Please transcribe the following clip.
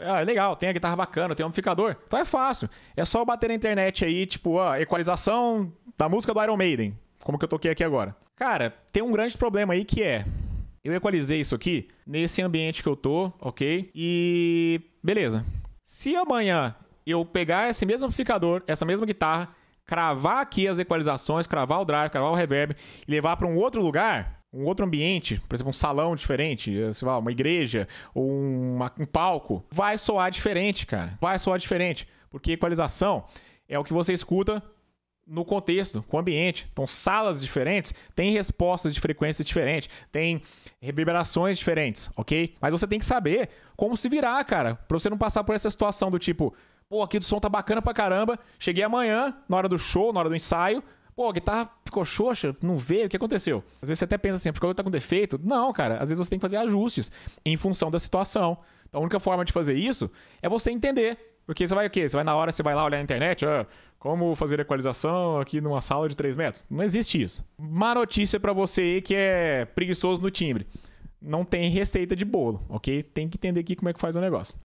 Ah, é legal, tem a guitarra bacana, tem um amplificador. Então é fácil. É só bater na internet aí, tipo, ó, equalização da música do Iron Maiden. Como que eu toquei aqui agora. Cara, tem um grande problema aí que é. Eu equalizei isso aqui nesse ambiente que eu tô, ok? E. beleza. Se amanhã eu pegar esse mesmo amplificador, essa mesma guitarra, cravar aqui as equalizações, cravar o drive, cravar o reverb e levar para um outro lugar, um outro ambiente, por exemplo, um salão diferente, eh, sei lá, uma igreja ou um palco, vai soar diferente, cara. Vai soar diferente. Porque equalização é o que você escuta no contexto, com o ambiente. Então, salas diferentes têm respostas de frequência diferente, tem reverberações diferentes, ok? Mas você tem que saber como se virar, cara, pra você não passar por essa situação do tipo, pô, aqui do som tá bacana pra caramba, cheguei amanhã, na hora do show, na hora do ensaio, pô, a guitarra ficou xoxa, não veio, o que aconteceu? Às vezes você até pensa assim, porque a tá com defeito. Não, cara, às vezes você tem que fazer ajustes em função da situação. Então a única forma de fazer isso é você entender. Porque você vai o quê? Você vai na hora, você vai lá olhar na internet, ó, ah, como fazer equalização aqui numa sala de 3 metros. Não existe isso. Má notícia para você que é preguiçoso no timbre. Não tem receita de bolo, ok? Tem que entender aqui como é que faz o negócio.